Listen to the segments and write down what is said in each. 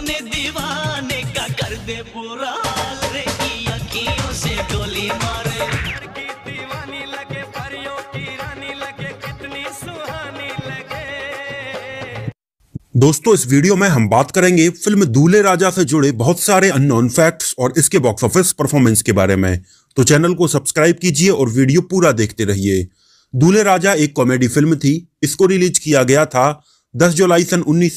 अपने दीवाने का कर दे पूरा दोस्तों इस वीडियो में हम बात करेंगे फिल्म दूल्हे राजा से जुड़े बहुत सारे अननोन फैक्ट्स और इसके बॉक्स ऑफिस परफॉर्मेंस के बारे में तो चैनल को सब्सक्राइब कीजिए और वीडियो पूरा देखते रहिए दूल्हे राजा एक कॉमेडी फिल्म थी इसको रिलीज किया गया था 10 जुलाई सन उन्नीस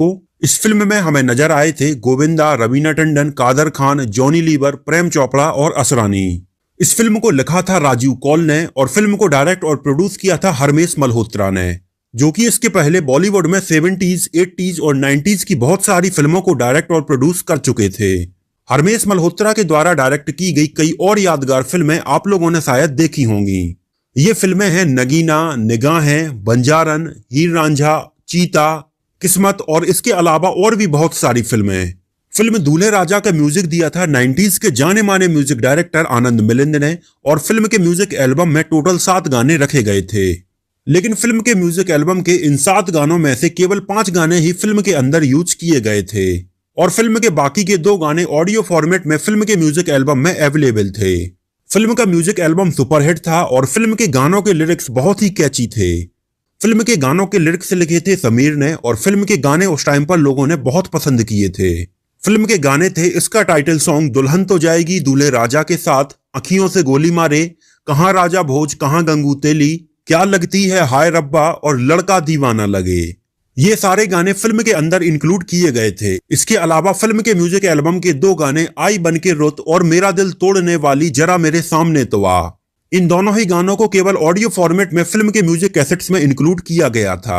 को इस फिल्म में हमें नजर आए थे गोविंदा रवीना टंडन कादर खान जॉनी लीवर प्रेम चोपड़ा और असरानी इस फिल्म को लिखा था राजीव कौल ने और फिल्म को डायरेक्ट और प्रोड्यूस किया था हरमेश मल्होत्रा ने जो कि इसके पहले बॉलीवुड में सेवेंटीज एट्टीज और नाइन्टीज की बहुत सारी फिल्मों को डायरेक्ट और प्रोड्यूस कर चुके थे हरमेश मल्होत्रा के द्वारा डायरेक्ट की गई कई और यादगार फिल्में आप लोगों ने शायद देखी होंगी ये फिल्में हैं नगीना निगाहें बंजारन हीर रांझा चीता किस्मत और इसके अलावा और भी बहुत सारी फिल्में हैं फिल्म दूल्हे राजा का म्यूजिक दिया था 90s के जाने माने म्यूजिक डायरेक्टर आनंद मिलिंद ने और फिल्म के म्यूजिक एल्बम में टोटल सात गाने रखे गए थे लेकिन फिल्म के म्यूजिक एल्बम के इन सात गानों में से केवल पांच गाने ही फिल्म के अंदर यूज किए गए थे और फिल्म के बाकी के दो गाने ऑडियो फॉर्मेट में फिल्म के म्यूजिक एल्बम में अवेलेबल थे फिल्म का म्यूजिक एल्बम सुपरहिट था और फिल्म के गानों के लिरिक्स बहुत ही कैची थे फिल्म के गानों के लिरिक्स लिखे थे समीर ने और फिल्म के गाने उस टाइम पर लोगों ने बहुत पसंद किए थे फिल्म के गाने थे इसका टाइटल सॉन्ग दुल्हन तो जाएगी दूल्हे राजा के साथ अखियों से गोली मारे कहाँ राजा भोज कहाँ गंगू तेली क्या लगती है हाय रब्बा और लड़का दीवाना लगे ये सारे गाने फिल्म के अंदर इंक्लूड किए गए थे इसके अलावा फिल्म के म्यूजिक एल्बम के दो गाने आई बन के रुत और मेरा दिल तोड़ने वाली जरा मेरे सामने तो आ इन दोनों ही गानों को केवल ऑडियो फॉर्मेट में फिल्म के म्यूजिक कैसेट्स में इंक्लूड किया गया था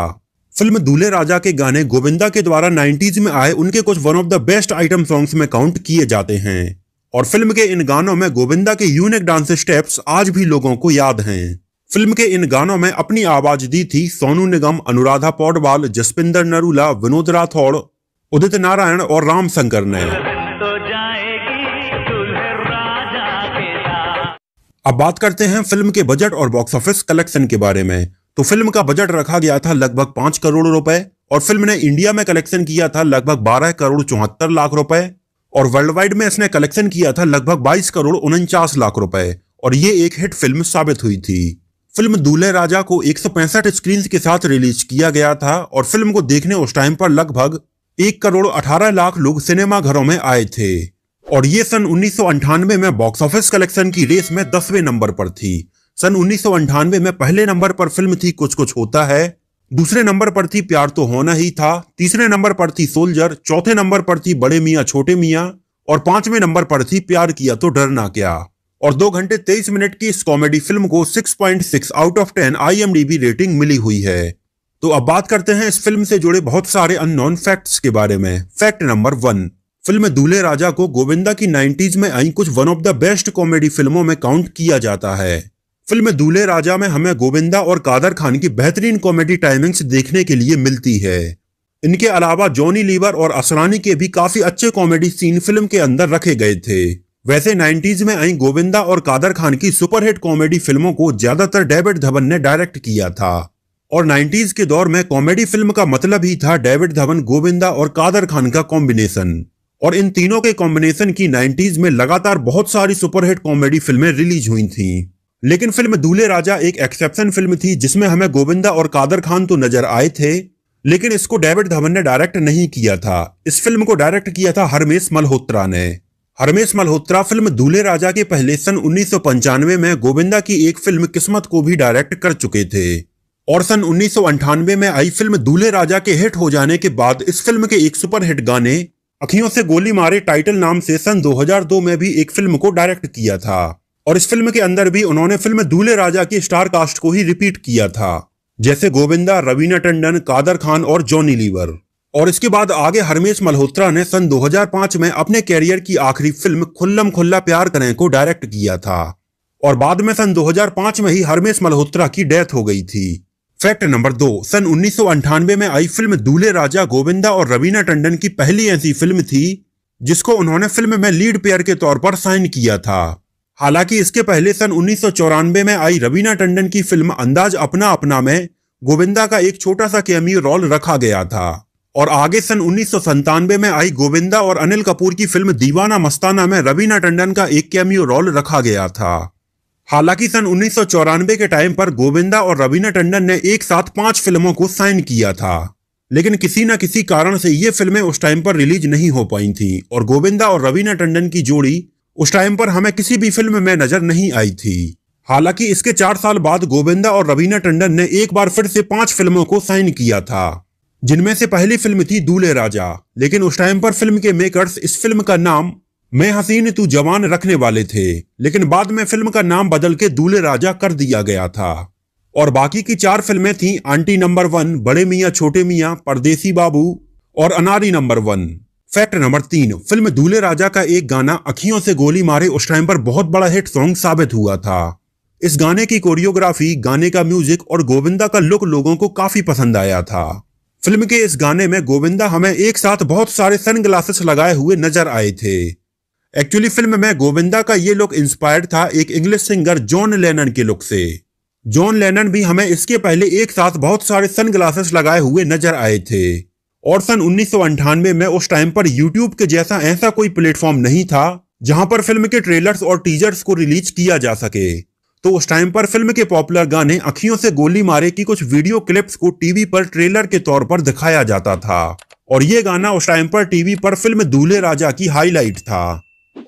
फिल्म दूल्हे राजा के गाने गोविंदा के द्वारा 90s में आए उनके कुछ one of the best item songs में काउंट किए जाते हैं और फिल्म के इन गानों में गोविंदा के यूनिक डांस स्टेप्स आज भी लोगों को याद हैं फिल्म के इन गानों में अपनी आवाज दी थी सोनू निगम अनुराधा पौडवाल जसपिंदर नरूला विनोद राठौड़ उदित नारायण और रामशंकर ने अब बात करते हैं फिल्म के बजट और बॉक्स ऑफिस कलेक्शन के बारे में तो फिल्म का बजट रखा गया था लगभग पांच करोड़ रुपए और फिल्म ने इंडिया में कलेक्शन किया था लगभग बारह करोड़ चौहत्तर लाख रुपए और वर्ल्ड वाइड में इसने कलेक्शन किया था लगभग बाईस करोड़ उनचास लाख रुपए और ये एक हिट फिल्म साबित हुई थी फिल्म दूल्हे राजा को एक स्क्रीन के साथ रिलीज किया गया था और फिल्म को देखने उस टाइम पर लगभग एक करोड़ अठारह लाख लोग सिनेमा घरों में आए थे और ये सन उन्नीस में बॉक्स ऑफिस कलेक्शन की रेस में दसवें नंबर पर थी सन उन्नीस में पहले नंबर पर फिल्म थी कुछ कुछ होता है दूसरे नंबर पर थी प्यार तो होना ही था तीसरे नंबर पर थी सोल्जर चौथे नंबर पर थी बड़े मियाँ छोटे मियाँ और पांचवें नंबर पर थी प्यार किया तो डरना क्या और दो घंटे तेईस मिनट की इस कॉमेडी फिल्म को 6.6 आउट ऑफ 10 आईएमडीबी रेटिंग मिली हुई है तो अब बात करते हैं इस फिल्म से जुड़े बहुत सारे अननोन फैक्ट्स के बारे में fact number one film Dulhe राजा को गोविंदा की 90s में आई कुछ one of the best comedy फिल्मों में काउंट किया जाता है फिल्म दूल्हे राजा में हमें गोविंदा और कादर खान की बेहतरीन कॉमेडी टाइमिंग्स देखने के लिए मिलती है इनके अलावा जॉनी लीवर और असरानी के भी काफी अच्छे कॉमेडी सीन फिल्म के अंदर रखे गए थे वैसे 90s में आई गोविंदा और कादर खान की सुपरहिट कॉमेडी फिल्मों को ज्यादातर डेविड धवन ने डायरेक्ट किया था और 90s के दौर में कॉमेडी फिल्म का मतलब ही था डेविड धवन गोविंदा और कादर खान का कॉम्बिनेशन और इन तीनों के कॉम्बिनेशन की 90s में लगातार बहुत सारी सुपरहिट कॉमेडी फिल्में रिलीज हुई थी लेकिन फिल्म दूल्हे राजा एक एक्सेप्शन फिल्म थी जिसमें हमें गोविंदा और कादर खान तो नजर आए थे लेकिन इसको डेविड धवन ने डायरेक्ट नहीं किया था इस फिल्म को डायरेक्ट किया था हरमेश मल्होत्रा ने हरमेश मल्होत्रा फिल्म दूल्हे राजा के पहले सन उन्नीस में गोविंदा की एक फिल्म किस्मत को भी डायरेक्ट कर चुके थे और सन उन्नीस में आई फिल्म दूल्हे राजा के हिट हो जाने के बाद इस फिल्म के एक सुपरहिट गाने अखियों से गोली मारे टाइटल नाम से सन 2002 में भी एक फिल्म को डायरेक्ट किया था और इस फिल्म के अंदर भी उन्होंने फिल्म दूल्हे राजा की स्टार कास्ट को ही रिपीट किया था जैसे गोविंदा रवीना टंडन कादर खान और जॉनी लीवर और इसके बाद आगे हरमेश मल्होत्रा ने सन 2005 में अपने कैरियर की आखिरी फिल्म खुल्लम खुल्ला प्यार करें को डायरेक्ट किया था और बाद में सन 2005 में ही हरमेश मल्होत्रा की डेथ हो गई थी फैक्ट नंबर दो सन उन्नीस में आई फिल्म दूल्हे राजा गोविंदा और रवीना टंडन की पहली ऐसी फिल्म थी जिसको उन्होंने फिल्म में लीड पेयर के तौर पर साइन किया था हालांकि इसके पहले सन उन्नीस में आई रवीना टंडन की फिल्म अंदाज अपना अपना में गोविंदा का एक छोटा सा कैमियो रोल रखा गया था और आगे सन उन्नीस में आई गोविंदा और अनिल कपूर की फिल्म दीवाना मस्ताना में रवीना टंडन का एक कैमियो रोल रखा गया था हालांकि सन उन्नीस के टाइम पर गोविंदा और रवीना टंडन ने एक साथ पांच फिल्मों को साइन किया था लेकिन किसी न किसी कारण से ये फिल्में उस टाइम पर रिलीज नहीं हो पाई थी और गोविंदा और रवीना टंडन की जोड़ी उस टाइम पर हमें किसी भी फिल्म में नजर नहीं आई थी हालांकि इसके चार साल बाद गोविंदा और रवीना टंडन ने एक बार फिर से पांच फिल्मों को साइन किया था जिनमें से पहली फिल्म थी दूल्हे राजा लेकिन उस टाइम पर फिल्म के मेकर्स इस फिल्म का नाम मैं हसीन तू जवान रखने वाले थे लेकिन बाद में फिल्म का नाम बदल के दूल्हे राजा कर दिया गया था और बाकी की चार फिल्में थीं आंटी नंबर वन बड़े मियाँ छोटे मियाँ परदेसी बाबू और Anari number one fact number तीन फिल्म दूल्हे राजा का एक गाना अखियों से गोली मारे उस टाइम पर बहुत बड़ा हिट सॉन्ग साबित हुआ था इस गाने की कोरियोग्राफी गाने का म्यूजिक और गोविंदा का लुक लोगों को काफी पसंद आया था फिल्म के इस गाने में गोविंदा हमें एक साथ बहुत सारे सनग्लासेस लगाए हुए नजर आए थे एक्चुअली फिल्म में गोविंदा का ये लुक इंस्पायर्ड था एक इंग्लिश सिंगर जॉन लेनन के लुक से जॉन लेनन भी हमें इसके पहले एक साथ बहुत सारे सनग्लासेस लगाए हुए नजर आए थे और सन उन्नीस में उस टाइम पर यूट्यूब के जैसा ऐसा कोई प्लेटफॉर्म नहीं था जहां पर फिल्म के ट्रेलर्स और टीजर्स को रिलीज किया जा सके तो उस टाइम पर फिल्म के पॉपुलर गाने अखियों से गोली मारे की कुछ वीडियो क्लिप्स को टीवी पर ट्रेलर के तौर पर दिखाया जाता था और ये गाना उस टाइम पर टीवी पर फिल्म दूल्हे राजा की हाईलाइट था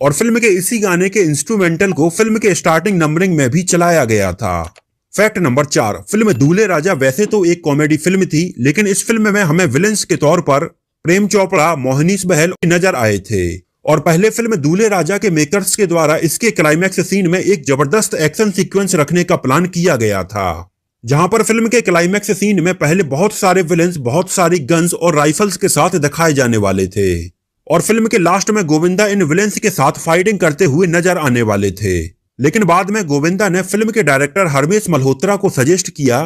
और फिल्म के इसी गाने के इंस्ट्रूमेंटल को फिल्म के स्टार्टिंग नंबरिंग में भी चलाया गया था फैक्ट नंबर चार फिल्म दूल्हे राजा वैसे तो एक कॉमेडी फिल्म थी लेकिन इस फिल्म में हमें विलन्स के तौर पर प्रेम चोपड़ा मोहनीश बहल नजर आए थे और पहले फिल्म दूल्हे राजा के मेकर्स के द्वारा इसके क्लाइमैक्स सीन में एक जबरदस्त एक्शन सीक्वेंस रखने का प्लान किया गया था जहां पर फिल्म के क्लाइमैक्स सीन में पहले बहुत सारे विलेंस बहुत सारी गन्स और राइफल्स के साथ दिखाए जाने वाले थे और फिल्म के लास्ट में गोविंदा इन विलेंस के साथ फाइटिंग करते हुए नजर आने वाले थे लेकिन बाद में गोविंदा ने फिल्म के डायरेक्टर हरमेश मल्होत्रा को सजेस्ट किया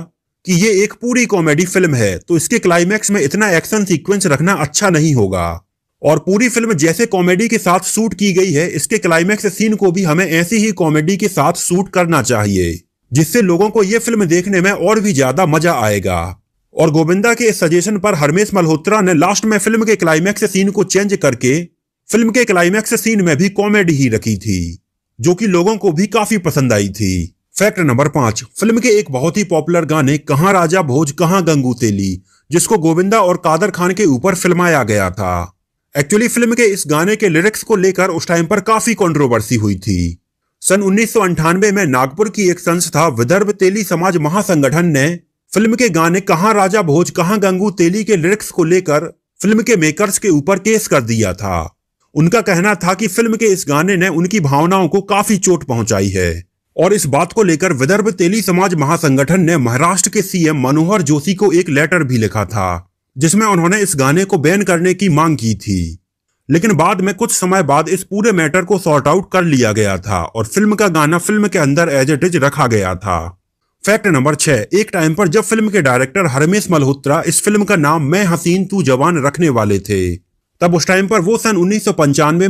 कि ये एक पूरी कॉमेडी फिल्म है तो इसके क्लाइमैक्स में इतना एक्शन सीक्वेंस रखना अच्छा नहीं होगा और पूरी फिल्म जैसे कॉमेडी के साथ शूट की गई है इसके क्लाइमैक्स सीन को भी हमें ऐसी ही कॉमेडी के साथ शूट करना चाहिए जिससे लोगों को ये फिल्म देखने में और भी ज्यादा मजा आएगा और गोविंदा के इस सजेशन पर हरमेश मल्होत्रा ने लास्ट में फिल्म के क्लाइमैक्स सीन को चेंज करके फिल्म के क्लाइमैक्स सीन में भी कॉमेडी ही रखी थी जो कि लोगों को भी काफी पसंद आई थी फैक्ट नंबर पांच फिल्म के एक बहुत ही पॉपुलर गाने कहाँ राजा भोज कहाँ गंगू तेली जिसको गोविंदा और कादर खान के ऊपर फिल्माया गया था एक्चुअली फिल्म के इस गाने के लिरिक्स को लेकर उस टाइम पर काफी कॉन्ट्रोवर्सी हुई थी सन उन्नीस में नागपुर की एक संस्था विदर्भ तेली समाज महासंगठन ने फिल्म के गाने कहां राजा भोज कहां गंगू तेली के लिरिक्स को लेकर फिल्म के मेकर्स के ऊपर केस कर दिया था उनका कहना था कि फिल्म के इस गाने ने उनकी भावनाओं को काफी चोट पहुंचाई है और इस बात को लेकर विदर्भ तेली समाज महासंगठन ने महाराष्ट्र के सीएम मनोहर जोशी को एक लेटर भी लिखा था जिसमें उन्होंने इस गाने को बैन करने की मांग की थी लेकिन बाद में कुछ समय बाद इस पूरे मैटर को सॉर्ट आउट कर लिया गया था और फिल्म का गाना फिल्म के अंदर एज एट इज रखा गया था फैक्ट नंबर छह एक टाइम पर जब फिल्म के डायरेक्टर हरमेश मल्होत्रा इस फिल्म का नाम मैं हसीन तू जवान रखने वाले थे तब उस टाइम पर वो सन उन्नीस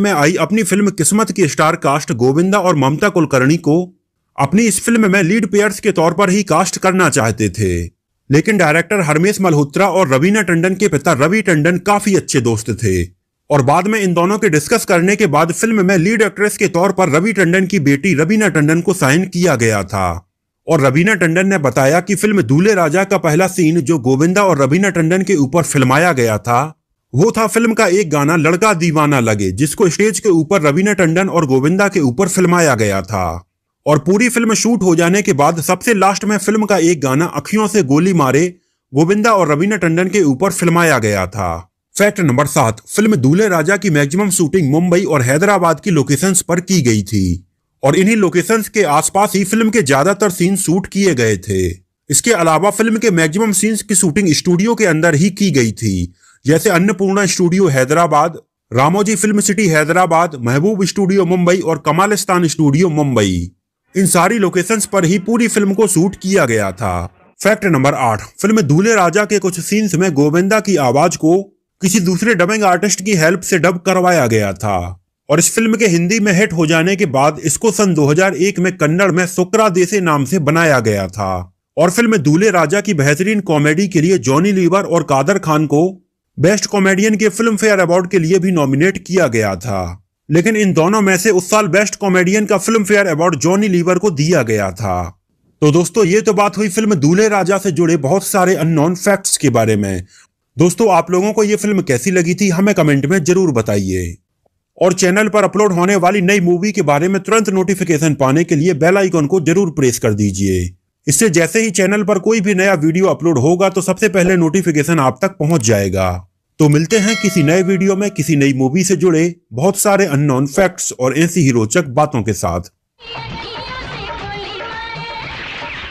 में आई अपनी फिल्म किस्मत की स्टार कास्ट गोविंदा और ममता कुलकर्णी को अपनी इस फिल्म में लीड पेयर्स के तौर पर ही कास्ट करना चाहते थे लेकिन डायरेक्टर हरमेश मल्होत्रा और रवीना टंडन के पिता रवि टंडन काफी अच्छे दोस्त थे और बाद में इन दोनों के डिस्कस करने के बाद फिल्म में लीड एक्ट्रेस के तौर पर रवि टंडन की बेटी रवीना टंडन को साइन किया गया था और रवीना टंडन ने बताया कि फिल्म दूल्हे राजा का पहला सीन जो गोविंदा और रवीना टंडन के ऊपर फिल्माया गया था वो था फिल्म का एक गाना लड़का दीवाना लगे जिसको स्टेज के ऊपर रवीना टंडन और गोविंदा के ऊपर फिल्माया गया था और पूरी फिल्म शूट हो जाने के बाद सबसे लास्ट में फिल्म का एक गाना अखियों से गोली मारे गोविंदा और रवीना टंडन के ऊपर फिल्माया गया था फैक्ट नंबर सात फिल्म दूल्हे राजा की मैक्सिमम शूटिंग मुंबई और हैदराबाद की लोकेशंस पर की गई थी और इन्हीं लोकेशंस के आसपास ही फिल्म के ज्यादातर सीन शूट किए गए थे इसके अलावा फिल्म के मैक्सिमम सीन्स की शूटिंग स्टूडियो के अंदर ही की गई थी जैसे Annapurna studio Hyderabad Ramoji film city Hyderabad Mehboob studio Mumbai और कमालिस्तान स्टूडियो मुंबई इन सारी लोकेशंस पर ही पूरी फिल्म को शूट किया गया था फैक्ट नंबर आठ फिल्म दूल्हे राजा के कुछ सीन्स में गोविंदा की आवाज को किसी दूसरे डबिंग आर्टिस्ट की हेल्प से डब करवाया गया था और इस फिल्म के हिंदी में हिट हो जाने के बाद इसको सन 2001 में कन्नड़ में सुकरा देसे नाम से बनाया गया था और फिल्म दूल्हे राजा की बेहतरीन कॉमेडी के लिए जॉनी लीवर और कादर खान को बेस्ट कॉमेडियन के फिल्म फेयर अवार्ड के लिए भी नॉमिनेट किया गया था लेकिन इन दोनों में से उस साल बेस्ट कॉमेडियन का Filmfare award Johnny Lever को दिया गया था तो दोस्तों ये तो बात हुई फिल्म दूल्हे राजा से जुड़े बहुत सारे अननोन फैक्ट्स के बारे में दोस्तों आप लोगों को ये फिल्म कैसी लगी थी हमें कमेंट में जरूर बताइए और चैनल पर अपलोड होने वाली नई मूवी के बारे में तुरंत नोटिफिकेशन पाने के लिए बेल आइकॉन को जरूर प्रेस कर दीजिए इससे जैसे ही चैनल पर कोई भी नया वीडियो अपलोड होगा तो सबसे पहले नोटिफिकेशन आप तक पहुंच जाएगा तो मिलते हैं किसी नए वीडियो में किसी नई मूवी से जुड़े बहुत सारे अननोन फैक्ट्स और ऐसी ही रोचक बातों के साथ